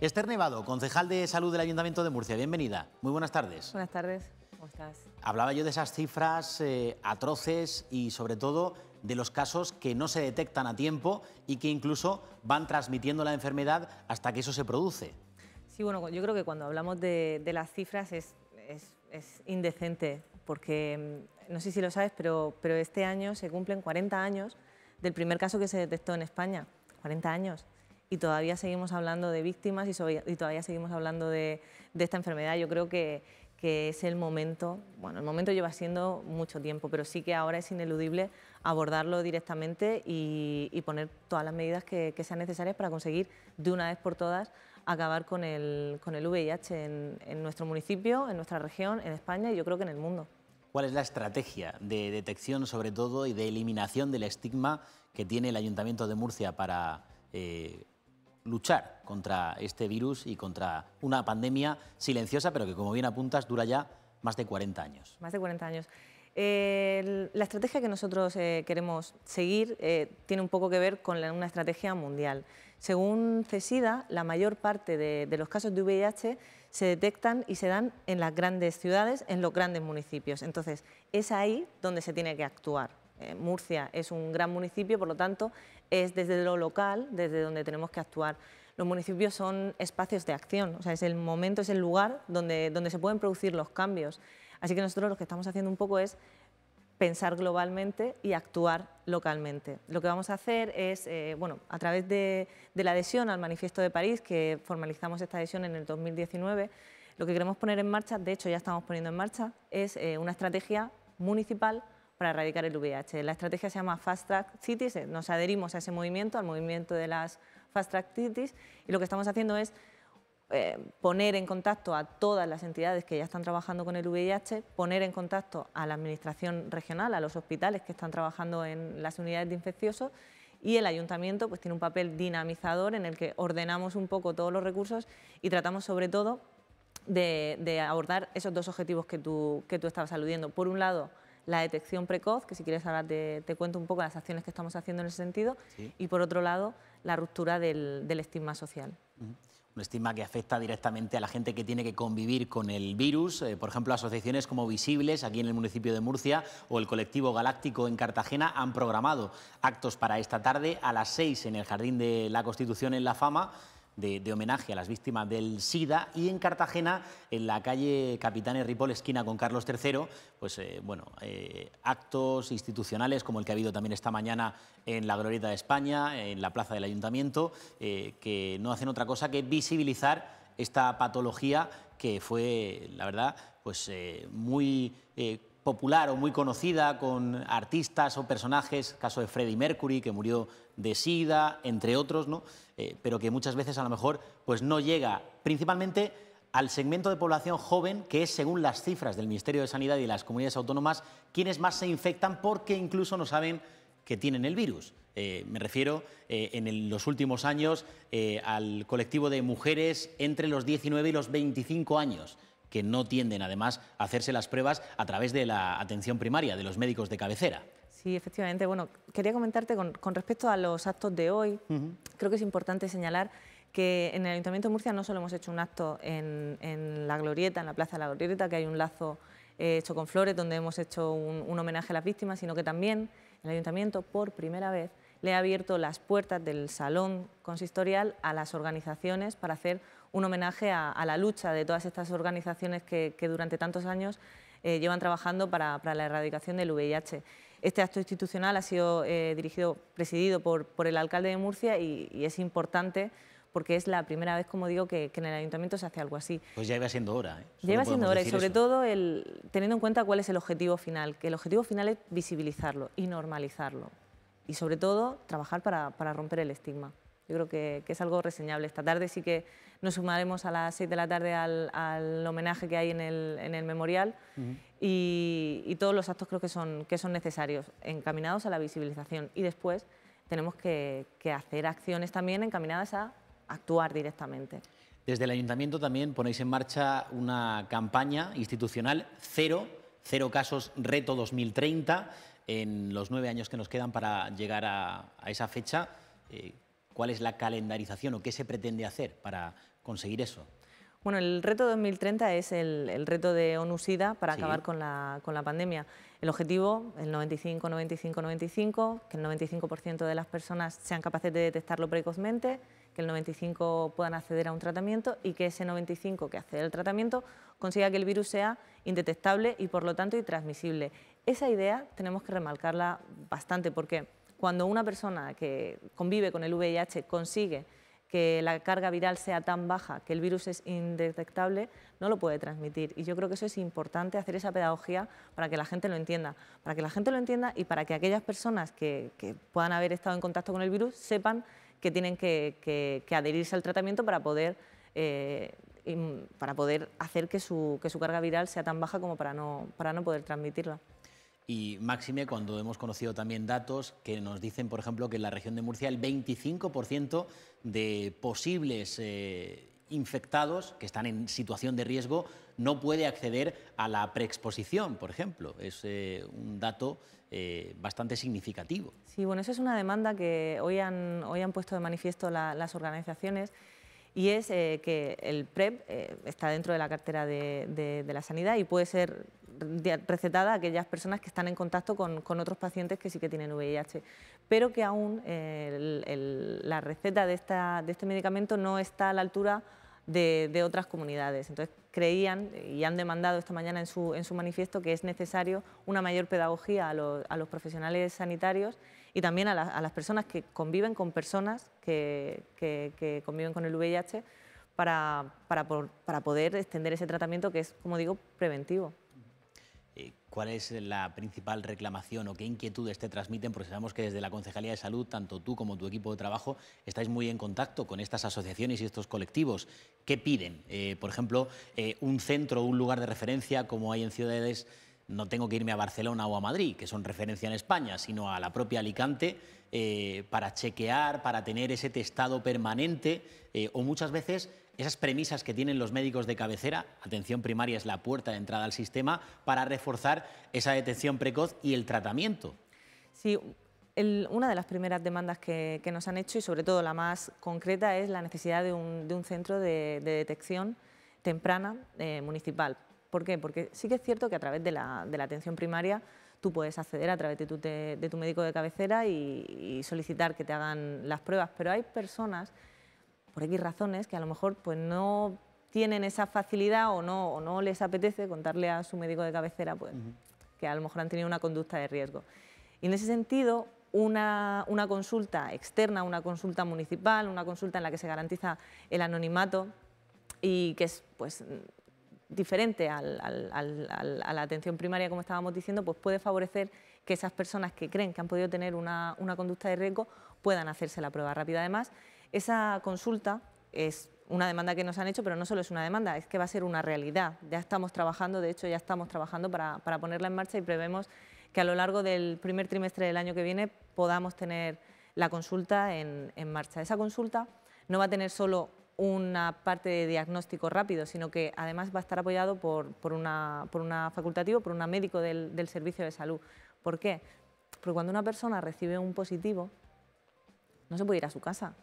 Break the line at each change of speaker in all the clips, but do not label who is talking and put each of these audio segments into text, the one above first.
Esther Nevado, concejal de Salud del Ayuntamiento de Murcia, bienvenida. Muy buenas tardes.
Buenas tardes. ¿Cómo estás?
Hablaba yo de esas cifras eh, atroces y sobre todo de los casos que no se detectan a tiempo y que incluso van transmitiendo la enfermedad hasta que eso se produce.
Sí, bueno, yo creo que cuando hablamos de, las cifras es, indecente, porque mm, no sé si lo sabes, pero, pero este año se cumplen 40 años del primer caso que se detectó en España. 40 años y todavía seguimos hablando de víctimas y, todavía seguimos hablando de, esta enfermedad. Yo creo que, es el momento, bueno, el momento lleva siendo mucho tiempo, pero sí que ahora es ineludible abordarlo directamente y, poner todas las medidas que, sean necesarias para conseguir de una vez por todas acabar con el, con el VIH en, nuestro municipio, en nuestra región, en España y yo creo que en el mundo.
¿Cuál es la estrategia de detección, sobre todo, y de eliminación del estigma que tiene el Ayuntamiento de Murcia para eh, luchar contra este virus y contra una pandemia silenciosa, pero que, como bien apuntas, dura ya más de 40
años. Más de 40 años. Eh, la estrategia que nosotros eh, queremos seguir eh, tiene un poco que ver con una estrategia mundial. Según CESIDA, la mayor parte de, los casos de VIH se detectan y se dan en las grandes ciudades, en los grandes municipios. Entonces, es ahí donde se tiene que actuar. Murcia es un gran municipio, por lo tanto, es desde lo local, desde donde tenemos que actuar. Los municipios son espacios de acción, o sea, es el momento, es el lugar donde, donde se pueden producir los cambios. Así que nosotros lo que estamos haciendo un poco es pensar globalmente y actuar localmente. Lo que vamos a hacer es, eh, bueno, a través de, la adhesión al Manifiesto de París, que formalizamos esta adhesión en el 2019, lo que queremos poner en marcha, de hecho ya estamos poniendo en marcha, es eh, una estrategia municipal para erradicar el VIH. La estrategia se llama Fast Track Cities, eh, nos adherimos a ese movimiento, al movimiento de las Fast Track Cities, y lo que estamos haciendo es eh, poner en contacto a todas las entidades que ya están trabajando con el VIH, poner en contacto a la Administración Regional, a los hospitales que están trabajando en las unidades de infecciosos y el ayuntamiento pues, tiene un papel dinamizador en el que ordenamos un poco todos los recursos y tratamos sobre todo de, abordar esos dos objetivos que tú, que tú estabas aludiendo. Por un lado, la detección precoz, que si quieres ahora te, cuento un poco las acciones que estamos haciendo en ese sentido, y por otro lado, la ruptura del, estigma social.
un estigma que afecta directamente a la gente que tiene que convivir con el virus. Eh, por ejemplo, asociaciones como Visibles, aquí en el municipio de Murcia, o el colectivo Galáctico en Cartagena, han programado actos para esta tarde a las seis en el Jardín de la Constitución en La Fama de, homenaje a las víctimas del SIDA y en Cartagena, en la calle Capitán Ripoll, esquina con Carlos III, pues eh, bueno, eh, actos institucionales como el que ha habido también esta mañana en la Glorieta de España, en la Plaza del Ayuntamiento, eh, que no hacen otra cosa que visibilizar esta patología que fue, la verdad, pues muy popular o muy conocida con artistas o personajes, caso de Freddie Mercury, que murió de SIDA, entre otros, ¿no? Eh, pero que muchas veces a lo mejor pues, no llega principalmente al segmento de población joven, que es, según las cifras del Ministerio de Sanidad y las comunidades autónomas, quienes más se infectan porque incluso no saben que tienen el virus. Eh, me refiero eh, en los últimos años al colectivo de mujeres entre los 19 y los 25 años que no tienden además a hacerse las pruebas a través de la atención primaria, de los médicos de cabecera.
Sí, efectivamente. Bueno, quería comentarte con, respecto a los actos de hoy. Creo que es importante señalar que en el Ayuntamiento de Murcia no solo hemos hecho un acto en, la Glorieta, en la Plaza de la Glorieta, que hay un lazo eh, hecho con flores donde hemos hecho un, un homenaje a las víctimas, sino que también el Ayuntamiento, por primera vez, le ha abierto las puertas del salón consistorial a las organizaciones para hacer un homenaje a, la lucha de todas estas organizaciones que, durante tantos años eh, llevan trabajando para, la erradicación del VIH. Este acto institucional ha sido eh, dirigido, presidido por, el alcalde de Murcia y, es importante porque es la primera vez, como digo, que, en el ayuntamiento se hace algo así.
Pues ya iba siendo hora. ¿eh? Ya siendo hora y sobre
todo teniendo en cuenta cuál es el objetivo final, que el objetivo final es visibilizarlo y normalizarlo, y sobre todo trabajar para, romper el estigma. Yo creo que, es algo reseñable. Esta tarde sí que nos sumaremos a las 6 de la tarde al, homenaje que hay en el, memorial y, todos los actos creo que son, que son necesarios, encaminados a la visibilización. Y después tenemos que, que hacer acciones también encaminadas a actuar directamente.
Desde el ayuntamiento también ponéis en marcha una campaña institucional cero, cero casos reto 2030 en los nueve años que nos quedan para llegar a, esa fecha, eh, ¿cuál es la calendarización o qué se pretende hacer para conseguir eso?
Bueno, el reto 2030 es el, reto de ONU-SIDA para acabar con la, con la, pandemia. El objetivo, el 95, 95, 95, que el 95% de las personas sean capaces de detectarlo precozmente, que el 95 puedan acceder a un tratamiento y que ese 95 que accede al tratamiento consiga que el virus sea indetectable y por lo tanto intransmisible. Esa idea tenemos que remarcarla bastante porque cuando una persona que convive con el VIH consigue que la carga viral sea tan baja que el virus es indetectable, no lo puede transmitir. Y yo creo que eso es importante, hacer esa pedagogía para que la gente lo entienda, para que la gente lo entienda y para que aquellas personas que, puedan haber estado en contacto con el virus sepan que tienen que, adherirse al tratamiento para poder, eh, para poder hacer que su, que su carga viral sea tan baja como para no, para no poder transmitirla.
Y máxime cuando hemos conocido también datos que nos dicen, por ejemplo, que en la región de Murcia el 25% de posibles eh, infectados que están en situación de riesgo no puede acceder a la preexposición, por ejemplo. Es eh, un dato eh, bastante significativo.
Sí, bueno, eso es una demanda que hoy han, hoy han puesto de manifiesto las organizaciones y es eh, que el PrEP eh, está dentro de la cartera de, la sanidad y puede ser recetada a aquellas personas que están en contacto con, otros pacientes que sí que tienen VIH, pero que aún la receta de, de este medicamento no está a la altura de, otras comunidades. Entonces creían y han demandado esta mañana en su, manifiesto que es necesario una mayor pedagogía a los, profesionales sanitarios y también a, las personas que conviven con personas que, conviven con el VIH para, para poder extender ese tratamiento que es, como digo, preventivo.
¿Cuál es la principal reclamación o qué inquietudes te transmiten? Porque sabemos que desde la Concejalía de Salud, tanto tú como tu equipo de trabajo, estáis muy en contacto con estas asociaciones y estos colectivos. ¿Qué piden? Eh, por ejemplo, eh, un centro, o un lugar de referencia, como hay en ciudades, no tengo que irme a Barcelona o a Madrid, que son referencia en España, sino a la propia Alicante, eh, para chequear, para tener ese testado permanente, o muchas veces esas premisas que tienen los médicos de cabecera, atención primaria es la puerta de entrada al sistema, para reforzar esa detección precoz y el tratamiento.
Sí, una de las primeras demandas que, nos han hecho y sobre todo la más concreta es la necesidad de un, centro de, detección temprana eh, municipal. ¿Por qué? Porque sí que es cierto que a través de la, atención primaria tú puedes acceder a través de tu, médico de cabecera y, solicitar que te hagan las pruebas, pero hay personas por X razones que a lo mejor pues, no tienen esa facilidad o no, no les apetece contarle a su médico de cabecera pues, que a lo mejor han tenido una conducta de riesgo. Y en ese sentido, una, consulta externa, una consulta municipal, una consulta en la que se garantiza el anonimato y que es pues, diferente a la atención primaria, como estábamos diciendo, pues puede favorecer que esas personas que creen que han podido tener una, una conducta de riesgo puedan hacerse la prueba rápida. Además, esa consulta es una demanda que nos han hecho, pero no solo es una demanda, es que va a ser una realidad. Ya estamos trabajando, de hecho ya estamos trabajando para, ponerla en marcha y prevemos que a lo largo del primer trimestre del año que viene podamos tener la consulta en, marcha. Esa consulta no va a tener solo una parte de diagnóstico rápido, sino que además va a estar apoyado por, una, por una por un médico del, del servicio de salud. ¿Por qué? Porque cuando una persona recibe un positivo, no se puede ir a su casa,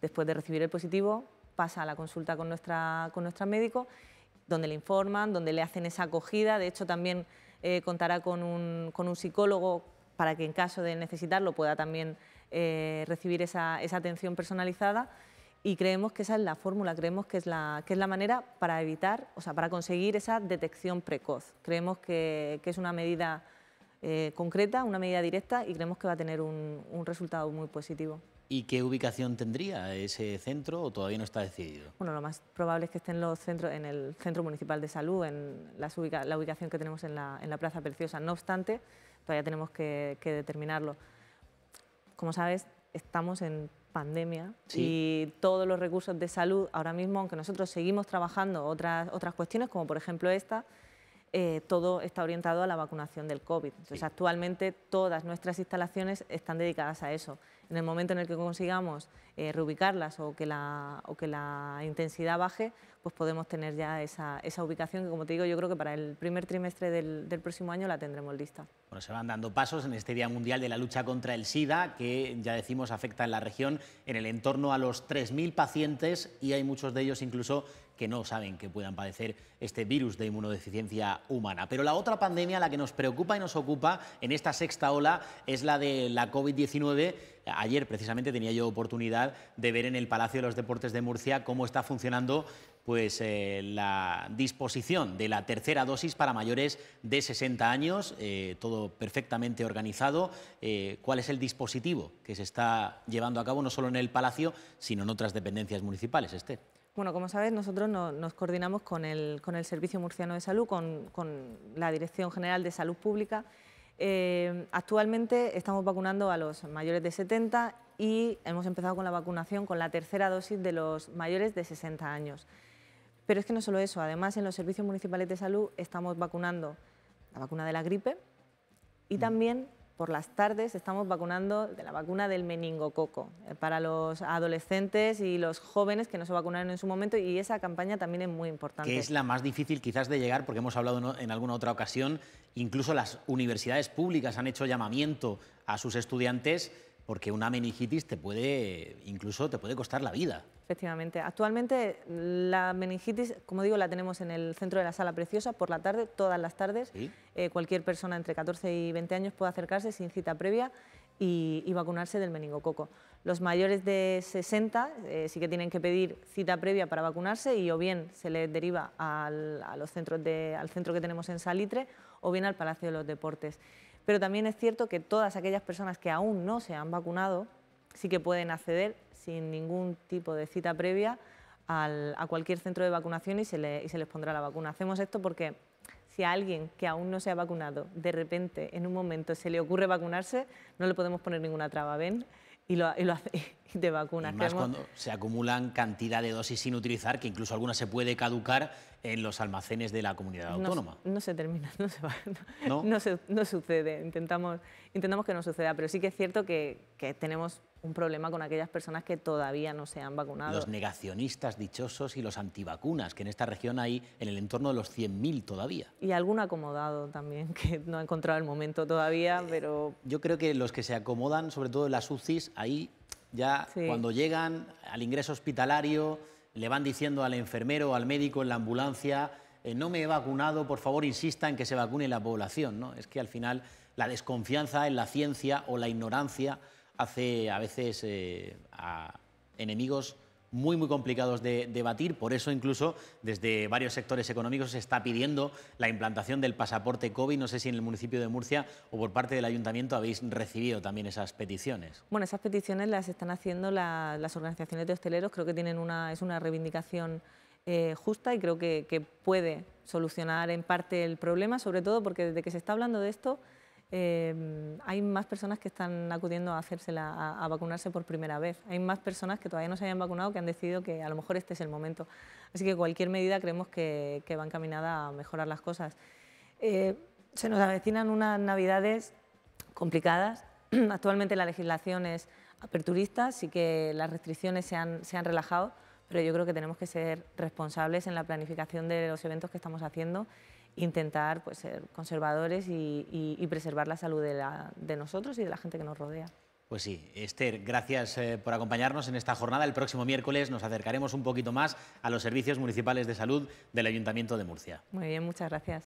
Después de recibir el positivo, pasa a la consulta con, nuestra, nuestro médico, donde le informan, donde le hacen esa acogida. De hecho, también eh, contará con un, con un, psicólogo para que en caso de necesitarlo pueda también eh, recibir esa, atención personalizada. Y creemos que esa es la fórmula, creemos que es la, que es la manera para evitar, o sea, para conseguir esa detección precoz. Creemos que, es una medida eh, concreta, una medida directa y creemos que va a tener un resultado muy positivo.
¿Y qué ubicación tendría ese centro o todavía no está decidido?
Bueno, lo más probable es que esté los centros en el Centro Municipal de Salud, en la ubicación que tenemos en la, Plaza Preciosa. No obstante, todavía tenemos que, determinarlo. Como sabes, estamos en pandemia y todos los recursos de salud ahora mismo, aunque nosotros seguimos trabajando otras, cuestiones, como por ejemplo esta, eh, todo está orientado a la vacunación del COVID. Entonces, actualmente todas nuestras instalaciones están dedicadas a eso. En el momento en el que consigamos eh, reubicarlas o que, la, intensidad baje, pues podemos tener ya esa, ubicación que, como te digo, yo creo que para el primer trimestre del, del próximo año la tendremos lista.
Bueno, se van dando pasos en este Día Mundial de la Lucha contra el SIDA, que ya decimos afecta en la región en el entorno a los 3.000 pacientes y hay muchos de ellos incluso que no saben que puedan padecer este virus de inmunodeficiencia humana. Pero la otra pandemia, la que nos preocupa y nos ocupa en esta sexta ola, es la de la COVID-19 Ayer precisamente tenía yo oportunidad de ver en el Palacio de los Deportes de Murcia cómo está funcionando pues eh, la disposición de la tercera dosis para mayores de 60 años, eh, todo perfectamente organizado. Eh, ¿Cuál es el dispositivo que se está llevando a cabo no solo en el Palacio, sino en otras dependencias municipales, Esther?
Bueno, como sabes, nosotros nos coordinamos con el, Servicio Murciano de Salud, con, con la Dirección General de Salud Pública eh, actualmente estamos vacunando a los mayores de 70 y hemos empezado con la vacunación con la tercera dosis de los mayores de 60 años. Pero es que no solo eso, además en los servicios municipales de salud estamos vacunando la vacuna de la gripe y mm. también por las tardes estamos vacunando de la vacuna del meningococo eh, para los adolescentes y los jóvenes que no se vacunaron en su momento y esa campaña también es muy importante. Que es la
más difícil quizás de llegar porque hemos hablado en alguna otra ocasión, incluso las universidades públicas han hecho llamamiento a sus estudiantes porque una meningitis te puede incluso te puede costar la vida.
Efectivamente. Actualmente la meningitis, como digo, la tenemos en el centro de la Sala Preciosa por la tarde, todas las tardes. Eh, cualquier persona entre 14 y 20 años puede acercarse sin cita previa y, vacunarse del meningococo. Los mayores de 60 eh, sí que tienen que pedir cita previa para vacunarse y o bien se les deriva a los centros al centro que tenemos en Salitre o bien al Palacio de los Deportes. Pero también es cierto que todas aquellas personas que aún no se han vacunado sí que pueden acceder sin ningún tipo de cita previa al, a cualquier centro de vacunación y se, le, y se les pondrá la vacuna. Hacemos esto porque si a alguien que aún no se ha vacunado, de repente, en un momento, se le ocurre vacunarse, no le podemos poner ninguna traba, ¿ven? Y, lo, y, lo, y te vacunas. Y más cuando
se acumulan cantidad de dosis sin utilizar, que incluso alguna se puede caducar en los almacenes de la comunidad autónoma.
No, se termina, no se, va, no, sucede. Intentamos, intentamos que no suceda, pero sí que es cierto que, que tenemos un problema con aquellas personas que todavía no se han vacunado. Los
negacionistas dichosos y los antivacunas, que en esta región hay en el entorno de los 100.000 todavía.
Y algún acomodado también, que no ha encontrado el momento todavía, eh, pero...
Yo creo que los que se acomodan, sobre todo en las UCIs, ahí ya cuando llegan al ingreso hospitalario, le van diciendo al enfermero, al médico en la ambulancia, eh, no me he vacunado, por favor insista en que se vacune la población. ¿no? Es que al final la desconfianza en la ciencia o la ignorancia hace a veces eh, a enemigos muy, muy complicados de, debatir. batir. Por eso, incluso, desde varios sectores económicos se está pidiendo la implantación del pasaporte COVID. No sé si en el municipio de Murcia o por parte del ayuntamiento habéis recibido también esas peticiones.
Bueno, esas peticiones las están haciendo las organizaciones de hosteleros. Creo que tienen una, es una reivindicación eh, justa y creo que puede solucionar en parte el problema, sobre todo porque desde que se está hablando de esto Em, hay más personas que están acudiendo a hacérsela, vacunarse por primera vez. Hay más personas que todavía no se hayan vacunado que han decidido que a lo mejor este es el momento. Así que cualquier medida creemos que, va encaminada a mejorar las cosas. Eh, se nos avecinan unas navidades complicadas. Actualmente la legislación es aperturista, sí que las restricciones se han relajado, pero yo creo que tenemos que ser responsables en la planificación de los eventos que estamos haciendo intentar pues, ser conservadores y, preservar la salud de, nosotros y de la gente que nos rodea.
Pues sí, Esther, gracias eh, por acompañarnos en esta jornada. El próximo miércoles nos acercaremos un poquito más a los servicios municipales de salud del Ayuntamiento de Murcia.
Muy bien, muchas gracias.